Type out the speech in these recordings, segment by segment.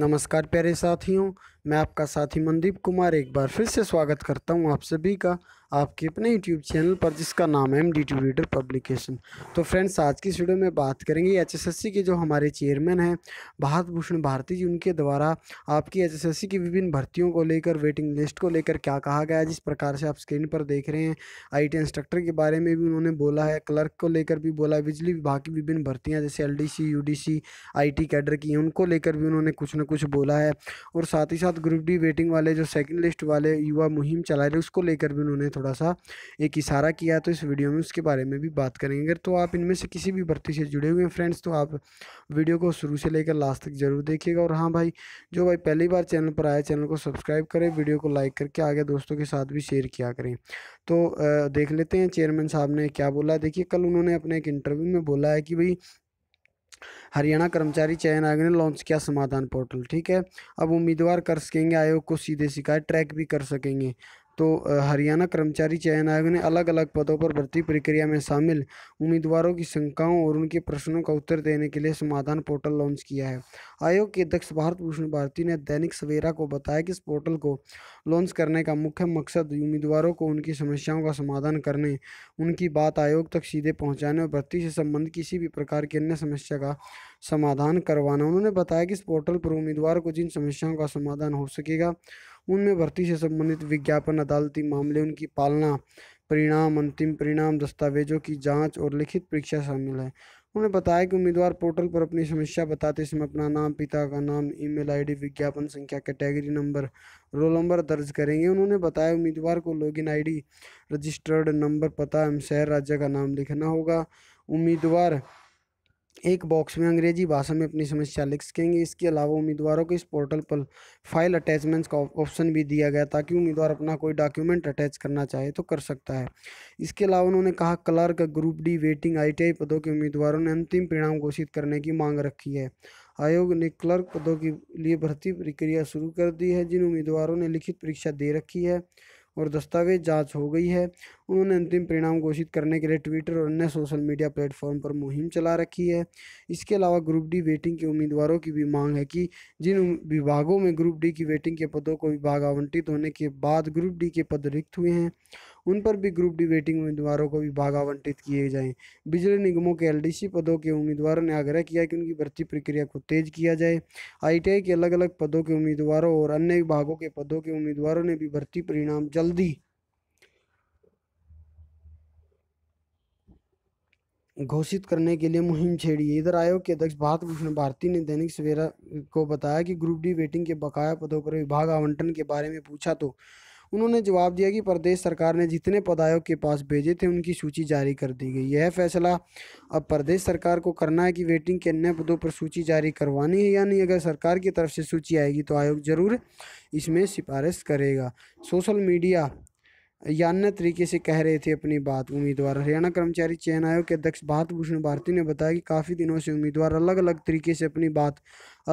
नमस्कार प्यारे साथियों मैं आपका साथी मनदीप कुमार एक बार फिर से स्वागत करता हूं आप सभी का आपके अपने यूट्यूब चैनल पर जिसका नाम है एम डी रीडर पब्लिकेशन तो फ्रेंड्स आज की वीडियो में बात करेंगे एचएसएससी के जो हमारे चेयरमैन हैं भारत भूषण भारती जी उनके द्वारा आपकी एचएसएससी की विभिन्न भर्तियों को लेकर वेटिंग लिस्ट को लेकर क्या कहा गया जिस प्रकार से आप स्क्रीन पर देख रहे हैं आई इंस्ट्रक्टर के बारे में भी उन्होंने बोला है क्लर्क को लेकर भी बोला है बिजली विभाग की विभिन्न भर्तियाँ जैसे एल डी सी कैडर की उनको लेकर भी उन्होंने कुछ ना कुछ बोला है और साथ ही साथ साथ ग्रुप डी वेटिंग वाले जो सेकंड लिस्ट वाले युवा मुहिम चला रहे उसको लेकर भी उन्होंने थोड़ा सा एक इशारा किया तो इस वीडियो में उसके बारे में भी बात करेंगे अगर तो आप इनमें से किसी भी भर्ती से जुड़े हुए हैं फ्रेंड्स तो आप वीडियो को शुरू से लेकर लास्ट तक ज़रूर देखिएगा और हाँ भाई जो भाई पहली बार चैनल पर आया चैनल को सब्सक्राइब करें वीडियो को लाइक करके आगे दोस्तों के साथ भी शेयर किया करें तो देख लेते हैं चेयरमैन साहब ने क्या बोला देखिए कल उन्होंने अपने एक इंटरव्यू में बोला है कि भाई हरियाणा कर्मचारी चयन आयोग ने लॉन्च किया समाधान पोर्टल ठीक है अब उम्मीदवार कर सकेंगे आयोग को सीधे शिकायत ट्रैक भी कर सकेंगे तो हरियाणा कर्मचारी चयन आयोग ने अलग अलग पदों पर भर्ती प्रक्रिया में शामिल उम्मीदवारों की शंकाओं और उनके प्रश्नों का उत्तर देने के लिए समाधान पोर्टल लॉन्च किया है आयोग के अध्यक्ष भारत भूषण भारती ने दैनिक सवेरा को बताया कि इस पोर्टल को लॉन्च करने का मुख्य मकसद उम्मीदवारों को उनकी समस्याओं का समाधान करने उनकी बात आयोग तक सीधे पहुँचाने और भर्ती से संबंधित किसी भी प्रकार की अन्य समस्या का समाधान करवाना उन्होंने बताया कि इस पोर्टल पर उम्मीदवार को जिन समस्याओं का समाधान हो सकेगा उनमें भर्ती से संबंधित विज्ञापन अदालती मामले उनकी पालना परिणाम अंतिम परिणाम दस्तावेजों की जांच और लिखित परीक्षा शामिल है उन्होंने बताया कि उम्मीदवार पोर्टल पर अपनी समस्या बताते समय अपना नाम पिता का नाम ईमेल आईडी, विज्ञापन संख्या कैटेगरी नंबर रोल नंबर दर्ज करेंगे उन्होंने बताया उम्मीदवार को लॉगिन आईडी, रजिस्टर्ड नंबर पता एवं शहर राज्य का नाम लिखना होगा उम्मीदवार एक बॉक्स में अंग्रेजी भाषा में अपनी समस्या लिख सकेंगे इसके अलावा उम्मीदवारों को इस पोर्टल पर फाइल अटैचमेंट्स का ऑप्शन भी दिया गया ताकि उम्मीदवार अपना कोई डॉक्यूमेंट अटैच करना चाहे तो कर सकता है इसके अलावा उन्होंने कहा क्लर्क ग्रुप डी वेटिंग आई पदों के उम्मीदवारों ने अंतिम परिणाम घोषित करने की मांग रखी है आयोग ने क्लर्क पदों के लिए भर्ती प्रक्रिया शुरू कर दी है जिन उम्मीदवारों ने लिखित परीक्षा दे रखी है और दस्तावेज जांच हो गई है उन्होंने अंतिम परिणाम घोषित करने के लिए ट्विटर और अन्य सोशल मीडिया प्लेटफॉर्म पर मुहिम चला रखी है इसके अलावा ग्रुप डी वेटिंग के उम्मीदवारों की भी मांग है कि जिन विभागों में ग्रुप डी की वेटिंग के पदों को विभाग आवंटित होने के बाद ग्रुप डी के पद रिक्त हुए हैं उन पर भी ग्रुप डी वेटिंग उम्मीदवारों को भी भाग आवंटित किए जाएं बिजली निगमों के एलडीसी पदों के उम्मीदवारों ने आग्रह किया कि उनकी भर्ती प्रक्रिया को तेज किया जाए आईटीआई के अलग अलग पदों के उम्मीदवारों और अन्य विभागों के पदों के उम्मीदवारों ने भी भर्ती परिणाम जल्दी घोषित करने के लिए मुहिम छेड़ी है इधर आयोग के अध्यक्ष भारत भूषण भारती ने दैनिक सवेरा को बताया कि ग्रुप डी वेटिंग के बकाया पदों पर विभाग आवंटन के बारे में पूछा तो उन्होंने जवाब दिया कि प्रदेश सरकार ने जितने पदायों के पास भेजे थे उनकी सूची जारी कर दी गई यह फैसला अब प्रदेश सरकार को करना है कि वेटिंग के अन्य पदों पर सूची जारी करवानी है या नहीं अगर सरकार की तरफ से सूची आएगी तो आयोग ज़रूर इसमें सिफारिश करेगा सोशल मीडिया या अन्य तरीके से कह रहे थे अपनी बात उम्मीदवार हरियाणा कर्मचारी चयन आयोग के अध्यक्ष भारत भूषण भारती ने बताया कि काफ़ी दिनों से उम्मीदवार अलग अलग तरीके से अपनी बात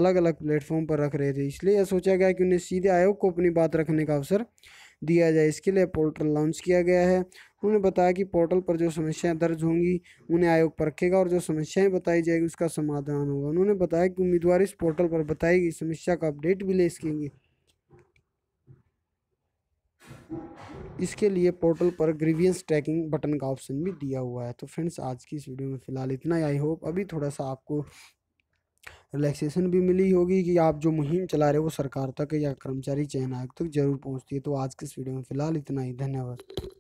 अलग अलग प्लेटफॉर्म पर रख रहे थे इसलिए यह सोचा गया कि उन्हें सीधे आयोग को अपनी बात रखने का अवसर दिया जाए इसके लिए पोर्टल लॉन्च किया गया है उन्होंने बताया कि पोर्टल पर जो समस्याएं दर्ज होंगी उन्हें आयोग परखेगा और जो समस्याएं बताई जाएगी उसका समाधान होगा उन्होंने बताया कि उम्मीदवार इस पोर्टल पर बताई गई समस्या का अपडेट भी ले सकेंगे इसके लिए पोर्टल पर ग्रीवियंस ट्रैकिंग बटन का ऑप्शन भी दिया हुआ है तो फ्रेंड्स आज की इस वीडियो में फ़िलहाल इतना ही आई होप अभी थोड़ा सा आपको रिलैक्सेशन भी मिली होगी कि आप जो मुहिम चला रहे हो वो सरकार तक या कर्मचारी चयन आयोग तक जरूर पहुँचती है तो आज के इस वीडियो में फिलहाल इतना ही धन्यवाद